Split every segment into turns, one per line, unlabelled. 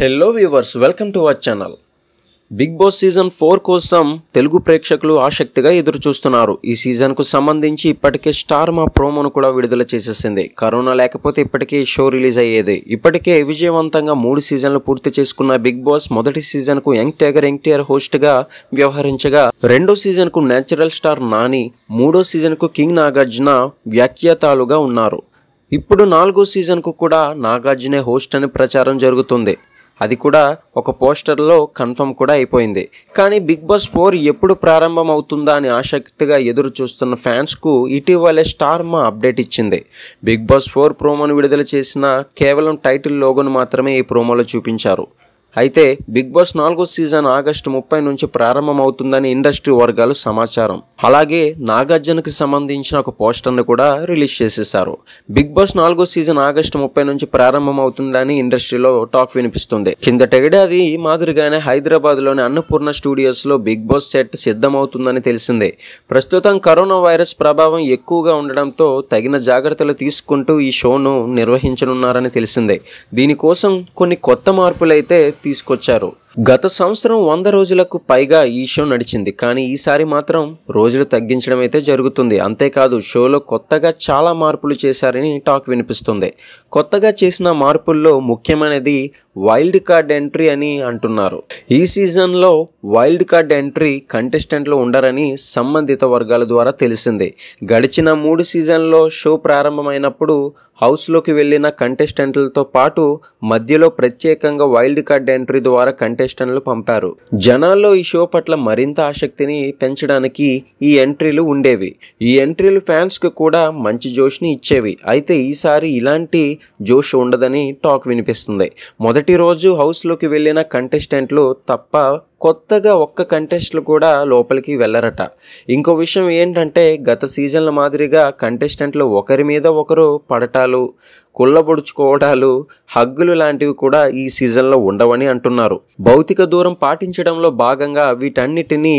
hello viewers welcome to our channel Bigg Boss season four కోసం తెలుగు ప్రేక్షకులు ఆసక్తిగా ఎదురుచూస్తున్నారు ఈ సీజన్కు సంబంధించి ఇప్పటికే స్టార్ మా ప్రోమోను కూడా విడుదల చేసేసింది కరోనా లేకపోతే ఇప్పటికే షో రిలీజ్ అయ్యేది ఇప్పటికే విజయవంతంగా మూడు సీజన్లు పూర్తి చేసుకున్న బిగ్ బాస్ మొదటి సీజన్కు యంగ్ టైగర్ ఎన్టీఆర్ హోస్ట్గా వ్యవహరించగా రెండో సీజన్కు న్యాచురల్ స్టార్ నాని మూడో సీజన్కు కింగ్ నాగార్జున వ్యాఖ్యాతాలుగా ఉన్నారు ఇప్పుడు నాలుగో సీజన్కు కూడా నాగార్జునే హోస్ట్ అని ప్రచారం జరుగుతుంది అది కూడా ఒక పోస్టర్లో కన్ఫర్మ్ కూడా అయిపోయింది కానీ బిగ్ బాస్ ఫోర్ ఎప్పుడు ప్రారంభం అవుతుందా అని ఆసక్తిగా ఎదురు చూస్తున్న ఫ్యాన్స్కు ఇటీవలే స్టార్ మా అప్డేట్ ఇచ్చింది బిగ్ బాస్ ఫోర్ ప్రోమోను విడుదల చేసిన కేవలం టైటిల్ లోగోను మాత్రమే ఈ ప్రోమోలో చూపించారు అయితే బిగ్ బాస్ నాలుగో సీజన్ ఆగస్టు ముప్పై నుంచి ప్రారంభమవుతుందని ఇండస్ట్రీ వర్గాలు సమాచారం అలాగే నాగార్జునకు సంబంధించిన ఒక పోస్టర్ను కూడా రిలీజ్ చేసేశారు బిగ్ బాస్ నాలుగో సీజన్ ఆగస్టు ముప్పై నుంచి ప్రారంభమవుతుందని ఇండస్ట్రీలో టాక్ వినిపిస్తుంది కిందటెగడాది మాదిరిగానే హైదరాబాద్లోని అన్నపూర్ణ స్టూడియోస్లో బిగ్ బాస్ సెట్ సిద్ధమవుతుందని తెలిసింది ప్రస్తుతం కరోనా వైరస్ ప్రభావం ఎక్కువగా ఉండడంతో తగిన జాగ్రత్తలు తీసుకుంటూ ఈ షోను నిర్వహించనున్నారని తెలిసిందే దీనికోసం కొన్ని కొత్త మార్పులైతే తీసుకొచ్చారు గత సంవత్సరం వంద రోజులకు పైగా ఈ షో నడిచింది కానీ ఈసారి మాత్రం రోజులు తగ్గించడం అయితే జరుగుతుంది అంతేకాదు షోలో కొత్తగా చాలా మార్పులు చేశారని టాక్ వినిపిస్తుంది కొత్తగా చేసిన మార్పుల్లో ముఖ్యమైనది వైల్డ్ కార్డ్ ఎంట్రీ అని అంటున్నారు ఈ సీజన్లో వైల్డ్ కార్డ్ ఎంట్రీ కంటెస్టెంట్లు ఉండరని సంబంధిత వర్గాల ద్వారా తెలిసింది గడిచిన మూడు సీజన్లో షో ప్రారంభమైనప్పుడు హౌస్లోకి వెళ్ళిన కంటెస్టెంట్లతో పాటు మధ్యలో ప్రత్యేకంగా వైల్డ్ కార్డ్ ఎంట్రీ ద్వారా కంటెస్టెంట్లు పంపారు జనాల్లో ఈ షో పట్ల మరింత ఆసక్తిని పెంచడానికి ఈ ఎంట్రీలు ఉండేవి ఈ ఎంట్రీలు ఫ్యాన్స్కి కూడా మంచి జోష్ని ఇచ్చేవి అయితే ఈసారి ఇలాంటి జోష్ ఉండదని టాక్ వినిపిస్తుంది మొదటి మొదటి రోజు హౌస్లోకి వెళ్ళిన కంటెస్టెంట్లు తప్ప కొత్తగా ఒక్క కంటెస్ట్లు కూడా లోపలికి వెళ్ళరట ఇంకో విషయం ఏంటంటే గత సీజన్ల మాదిరిగా కంటెస్టెంట్లు ఒకరి మీద ఒకరు పడటాలు కుళ్ళబొడుచుకోవటాలు హగ్గులు లాంటివి కూడా ఈ సీజన్లో ఉండవని అంటున్నారు భౌతిక దూరం పాటించడంలో భాగంగా వీటన్నిటినీ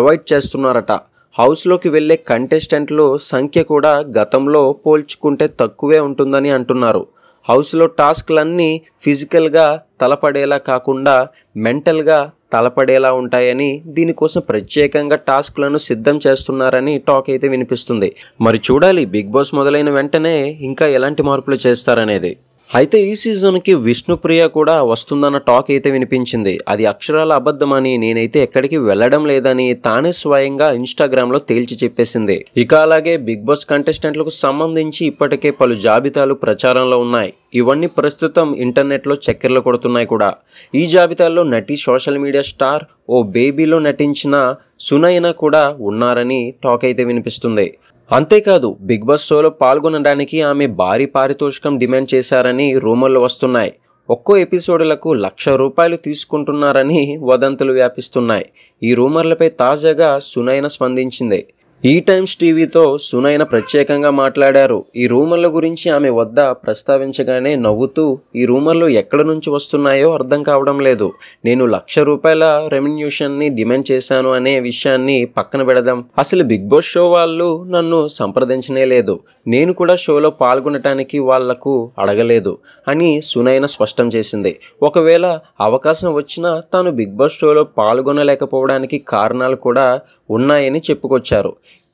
అవాయిడ్ చేస్తున్నారట హౌస్లోకి వెళ్ళే కంటెస్టెంట్లు సంఖ్య కూడా గతంలో పోల్చుకుంటే తక్కువే ఉంటుందని అంటున్నారు హౌస్లో టాస్క్లన్నీ ఫిజికల్గా తలపడేలా కాకుండా మెంటల్గా తలపడేలా ఉంటాయని దీనికోసం ప్రత్యేకంగా టాస్క్లను సిద్ధం చేస్తున్నారని టాక్ అయితే వినిపిస్తుంది మరి చూడాలి బిగ్ బాస్ మొదలైన వెంటనే ఇంకా ఎలాంటి మార్పులు చేస్తారనేది అయితే ఈ సీజన్కి విష్ణుప్రియ కూడా వస్తుందన్న టాక్ అయితే వినిపించింది అది అక్షరాల అబద్ధమని నేనైతే ఎక్కడికి వెళ్ళడం లేదని తానే స్వయంగా ఇన్స్టాగ్రామ్లో తేల్చి చెప్పేసింది ఇక అలాగే బిగ్ బాస్ కంటెస్టెంట్లకు సంబంధించి ఇప్పటికే పలు జాబితాలు ప్రచారంలో ఉన్నాయి ఇవన్నీ ప్రస్తుతం ఇంటర్నెట్లో చక్కెరలు కొడుతున్నాయి కూడా ఈ జాబితాలో నటి సోషల్ మీడియా స్టార్ ఓ బేబీలో నటించిన సునైనా కూడా ఉన్నారని టాక్ అయితే వినిపిస్తుంది అంతేకాదు బిగ్ బాస్ షోలో పాల్గొనడానికి ఆమె భారీ పారితోషికం డిమాండ్ చేశారని రూమర్లు వస్తున్నాయి ఒక్కో ఎపిసోడ్లకు లక్ష రూపాయలు తీసుకుంటున్నారని వదంతులు వ్యాపిస్తున్నాయి ఈ రూమర్లపై తాజాగా సునైన స్పందించింది ఈ టైమ్స్ టీవీతో సునైన ప్రత్యేకంగా మాట్లాడారు ఈ రూమర్ల గురించి ఆమె వద్ద ప్రస్తావించగానే నవ్వుతూ ఈ రూమర్లు ఎక్కడి నుంచి వస్తున్నాయో అర్థం కావడం లేదు నేను లక్ష రూపాయల రెమ్యూషన్ని డిమాండ్ చేశాను అనే విషయాన్ని పక్కన పెడదాం అసలు బిగ్ బాస్ షో వాళ్ళు నన్ను సంప్రదించనే లేదు నేను కూడా షోలో పాల్గొనటానికి వాళ్లకు అడగలేదు అని సునైన స్పష్టం చేసింది ఒకవేళ అవకాశం వచ్చినా తాను బిగ్ బాస్ షోలో పాల్గొనలేకపోవడానికి కారణాలు కూడా ఉన్నాయని చెప్పుకొచ్చారు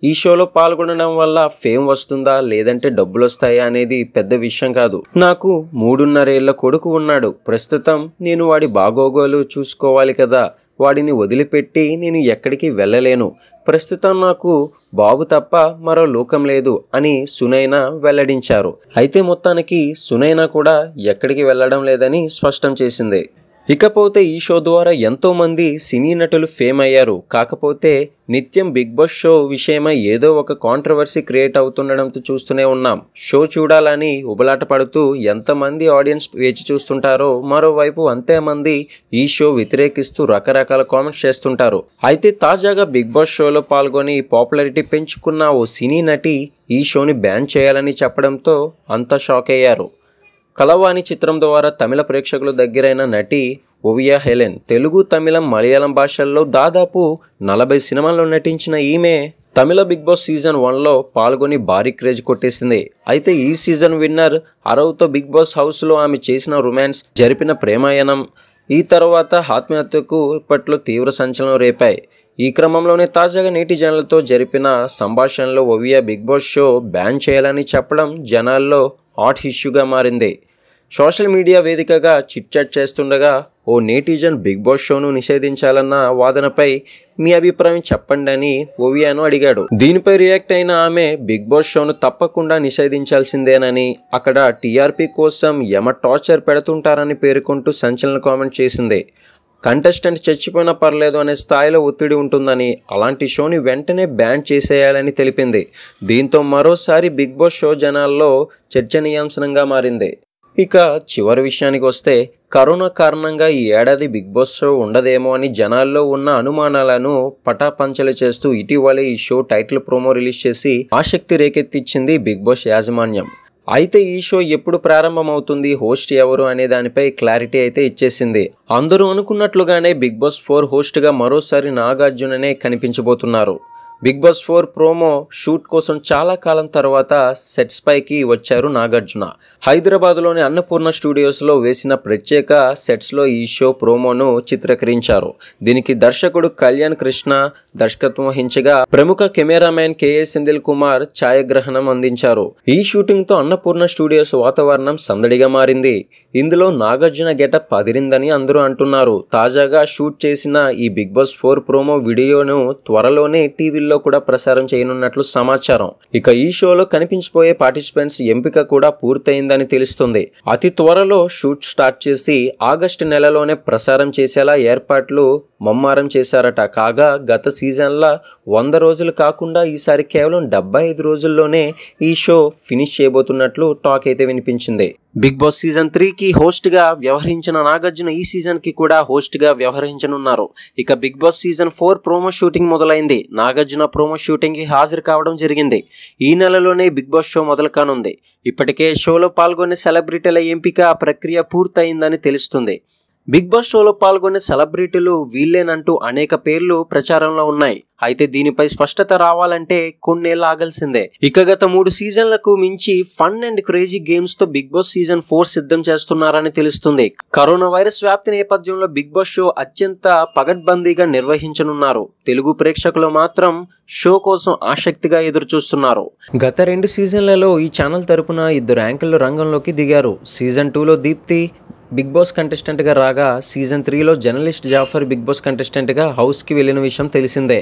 ఈ షోలో పాల్గొనడం వల్ల ఫేమ్ వస్తుందా లేదంటే డబ్బులు వస్తాయా అనేది పెద్ద విషయం కాదు నాకు మూడున్నరేళ్ల కొడుకు ఉన్నాడు ప్రస్తుతం నేను వాడి బాగోగోలు చూసుకోవాలి కదా వాడిని వదిలిపెట్టి నేను ఎక్కడికి వెళ్ళలేను ప్రస్తుతం నాకు బాబు తప్ప మరో లోకం లేదు అని సునైనా వెల్లడించారు అయితే మొత్తానికి సునైనా కూడా ఎక్కడికి వెళ్ళడం లేదని స్పష్టం చేసింది ఇకపోతే ఈ షో ద్వారా ఎంతోమంది సినీ నటులు ఫేమ్ అయ్యారు కాకపోతే నిత్యం బిగ్ బాస్ షో విషయమై ఏదో ఒక కాంట్రవర్సీ క్రియేట్ అవుతుండడంతో చూస్తూనే ఉన్నాం షో చూడాలని ఉబలాట పడుతూ ఎంతమంది ఆడియన్స్ వేచి చూస్తుంటారో మరోవైపు అంతేమంది ఈ షో వ్యతిరేకిస్తూ రకరకాల కామెంట్స్ చేస్తుంటారు అయితే తాజాగా బిగ్ బాస్ షోలో పాల్గొని పాపులారిటీ పెంచుకున్న ఓ సినీ నటి ఈ షోని బ్యాన్ చేయాలని చెప్పడంతో అంత షాక్ అయ్యారు కలవాణి చిత్రం ద్వారా తమిళ ప్రేక్షకుల దగ్గరైన నటి ఒవియా హెలెన్ తెలుగు తమిళం మలయాళం భాషల్లో దాదాపు నలభై సినిమాల్లో నటించిన ఈమె తమిళ బిగ్ బాస్ సీజన్ వన్లో పాల్గొని భారీ క్రేజ్ కొట్టేసింది అయితే ఈ సీజన్ విన్నర్ అరవ్తో బిగ్ బాస్ హౌస్లో ఆమె చేసిన రొమాన్స్ జరిపిన ప్రేమాయణం ఈ తర్వాత ఆత్మహత్యకు ఇప్పట్లో తీవ్ర సంచలనం రేపాయి ఈ క్రమంలోనే తాజాగా నెటిజన్లతో జరిపిన సంభాషణలో Oviya Bigg Boss show ban చేయాలని చెప్పడం జనాల్లో హాట్ ఇష్యూగా మారింది సోషల్ మీడియా వేదికగా చిట్చాట్ చేస్తుండగా ఓ నేటిజన్ బిగ్ బాస్ షోను నిషేధించాలన్న వాదనపై మీ అభిప్రాయం చెప్పండి అని ఓవియాను అడిగాడు దీనిపై రియాక్ట్ అయిన ఆమె బిగ్ బాస్ షోను తప్పకుండా నిషేధించాల్సిందేనని అక్కడ టీఆర్పీ కోసం యమ టార్చర్ పెడుతుంటారని పేర్కొంటూ సంచలన కామెంట్ చేసింది కంటెస్టెంట్ చచ్చిపోయినా పర్లేదు అనే స్థాయిలో ఒత్తిడి ఉంటుందని అలాంటి షోని వెంటనే బ్యాన్ చేసేయాలని తెలిపింది దీంతో మరోసారి బిగ్ బాస్ షో జనాల్లో చర్చనీయాంశనంగా మారింది ఇక చివరి విషయానికి వస్తే కరోనా కారణంగా ఈ ఏడాది బిగ్ బాస్ షో ఉండదేమో అని జనాల్లో ఉన్న అనుమానాలను పటాపంచలు చేస్తూ ఇటీవలే ఈ షో టైటిల్ ప్రోమో రిలీజ్ చేసి ఆసక్తి రేకెత్తిచ్చింది బిగ్ బాస్ యాజమాన్యం అయితే ఈ షో ఎప్పుడు ప్రారంభమవుతుంది హోస్ట్ ఎవరు అనే దానిపై క్లారిటీ అయితే ఇచ్చేసింది అందరూ అనుకున్నట్లుగానే బిగ్ బాస్ ఫోర్ హోస్ట్గా మరోసారి నాగార్జుననే కనిపించబోతున్నారు Bigg Boss four promo shoot కోసం చాలా కాలం తర్వాత సెట్స్ పైకి వచ్చారు నాగార్జున హైదరాబాద్లోని అన్నపూర్ణ స్టూడియోస్లో వేసిన ప్రత్యేక సెట్స్లో ఈ షో ప్రోమోను చిత్రీకరించారు దీనికి దర్శకుడు కళ్యాణ్ కృష్ణ దర్శకత్వం వహించగా ప్రముఖ కెమెరామెన్ కెఏ సెందిల్ కుమార్ ఛాయాగ్రహణం అందించారు ఈ షూటింగ్తో అన్నపూర్ణ స్టూడియోస్ వాతావరణం సందడిగా మారింది ఇందులో నాగార్జున గెటప్ అదిరిందని అందరూ అంటున్నారు తాజాగా షూట్ చేసిన ఈ బిగ్ బాస్ ఫోర్ ప్రోమో వీడియోను త్వరలోనే టీవీలో టీవీల్లో కూడా ప్రసారం చేయనున్నట్లు సమాచారం ఇక ఈ షోలో కనిపించిపోయే పార్టిసిపెంట్స్ ఎంపిక కూడా పూర్తయిందని తెలుస్తుంది అతి త్వరలో షూట్ స్టార్ట్ చేసి ఆగస్టు నెలలోనే ప్రసారం చేసేలా ఏర్పాట్లు మమ్మారం చేశారట కాగా గత సీజన్ల వంద రోజులు కాకుండా ఈసారి కేవలం డెబ్బై ఐదు రోజుల్లోనే ఈ షో ఫినిష్ చేయబోతున్నట్లు టాక్ అయితే వినిపించింది బిగ్ బాస్ సీజన్ త్రీకి హోస్ట్గా వ్యవహరించిన నాగార్జున ఈ సీజన్కి కూడా హోస్ట్గా వ్యవహరించనున్నారు ఇక Bigg Boss season four promo shooting మొదలైంది నాగార్జున రోజున ప్రోమో షూటింగ్కి హాజరు కావడం జరిగింది ఈ నెలలోనే బిగ్ బాస్ షో మొదలు కానుంది ఇప్పటికే షోలో పాల్గొనే సెలబ్రిటీల ఎంపిక ప్రక్రియ పూర్తయిందని తెలుస్తుంది బిగ్ బాస్ షోలో పాల్గొనే సెలబ్రిటీలు వీళ్ళేనంటూ అనేక పేర్లు ప్రచారంలో ఉన్నాయి అయితే దీనిపై స్పష్టత రావాలంటే కొన్నేళ్ళు ఆగాల్సిందే ఇక గత మూడు సీజన్లకు మించి ఫన్ అండ్ క్రేజీ గేమ్స్ తో బిగ్ బాస్ సీజన్ ఫోర్ సిద్ధం చేస్తున్నారని తెలుస్తుంది కరోనా వైరస్ వ్యాప్తి నేపథ్యంలో బిగ్ బాస్ షో అత్యంత పగడ్బందీగా నిర్వహించనున్నారు తెలుగు ప్రేక్షకులు మాత్రం షో కోసం ఆసక్తిగా ఎదురుచూస్తున్నారు గత రెండు సీజన్లలో ఈ ఛానల్ తరపున ఇద్దరు ర్యాంకుల్లో రంగంలోకి దిగారు సీజన్ టూలో దీప్తి బిగ్ బాస్ కంటెస్టెంట్గా రాగా సీజన్ త్రీలో జర్నలిస్ట్ జాఫర్ బిగ్ బాస్ కంటెస్టెంట్గా హౌస్కి వెళ్ళిన విషయం తెలిసిందే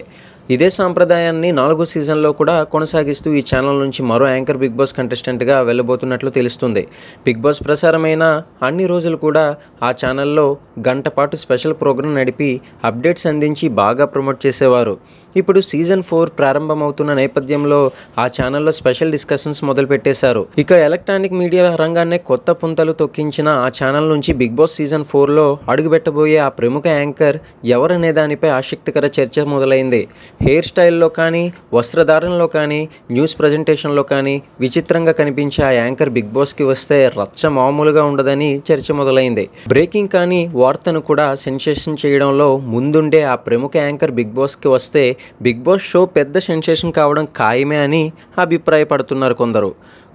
ఇదే సాంప్రదాయాన్ని నాలుగో సీజన్లో కూడా కొనసాగిస్తూ ఈ ఛానల్ నుంచి మరో యాంకర్ బిగ్ బాస్ కంటెస్టెంట్గా వెళ్ళబోతున్నట్లు తెలుస్తుంది బిగ్ బాస్ ప్రసారమైన అన్ని రోజులు కూడా ఆ ఛానల్లో గంట పాటు స్పెషల్ ప్రోగ్రాం నడిపి అప్డేట్స్ అందించి బాగా ప్రమోట్ చేసేవారు ఇప్పుడు సీజన్ ఫోర్ ప్రారంభమవుతున్న నేపథ్యంలో ఆ ఛానల్లో స్పెషల్ డిస్కషన్స్ మొదలుపెట్టేశారు ఇక ఎలక్ట్రానిక్ మీడియా రంగాన్నే కొత్త పుంతలు తొక్కించిన ఆ ఛానల్ నుంచి బిగ్ బాస్ సీజన్ ఫోర్లో అడుగుపెట్టబోయే ఆ ప్రముఖ యాంకర్ ఎవరనే దానిపై ఆసక్తికర చర్చ మొదలైంది హెయిర్ స్టైల్లో కానీ వస్త్రధారణలో కానీ న్యూస్ ప్రజెంటేషన్లో కానీ విచిత్రంగా కనిపించే ఆ యాంకర్ బిగ్ బాస్కి వస్తే రచ్చ మామూలుగా ఉండదని చర్చ మొదలైంది బ్రేకింగ్ కానీ వార్తను కూడా సెన్సేషన్ చేయడంలో ముందుండే ఆ ప్రముఖ యాంకర్ బిగ్ బాస్కి వస్తే బిగ్ బాస్ షో పెద్ద సెన్సేషన్ కావడం ఖాయమే అని అభిప్రాయపడుతున్నారు కొందరు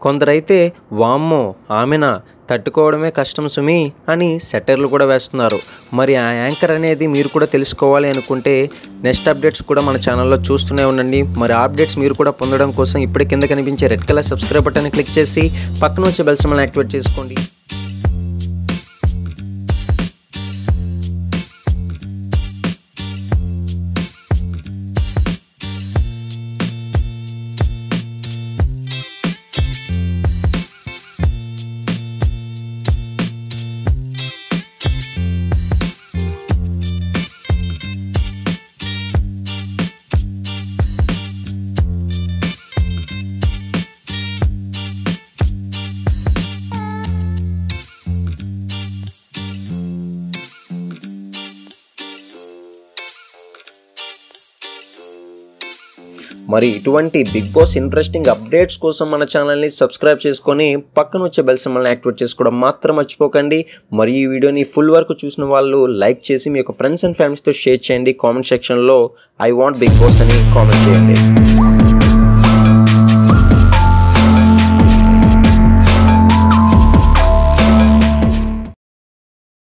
కొందరైతే వామ్మో ఆమెన తట్టుకోవడమే కష్టం సుమి అని సెటర్లు కూడా వేస్తున్నారు మరి ఆ యాంకర్ అనేది మీరు కూడా తెలుసుకోవాలి అనుకుంటే నెక్స్ట్ అప్డేట్స్ కూడా మన ఛానల్లో చూస్తూనే ఉండండి మరి అప్డేట్స్ మీరు కూడా పొందడం కోసం ఇప్పుడే కింద కనిపించే red colour subscribe button click చేసి పక్కన వచ్చే బెల్సమ్మని యాక్టివేట్ చేసుకోండి మరి ఇటువంటి బిగ్ బాస్ ఇంట్రెస్టింగ్ అప్డేట్స్ కోసం మన ఛానల్ని సబ్స్క్రైబ్ చేసుకొని పక్కన వచ్చే బెల్ సింబల్ని యాక్టివేట్ చేసుకోవడం మాత్రం మర్చిపోకండి మరి ఈ వీడియోని ఫుల్ వరకు చూసిన వాళ్ళు లైక్ చేసి మీ యొక్క ఫ్రెండ్స్ అండ్ ఫ్యామిలీస్తో షేర్ చేయండి కామెంట్ సెక్షన్లో ఐ వాంట్ బిగ్ బాస్ అని కామెంట్ చేయండి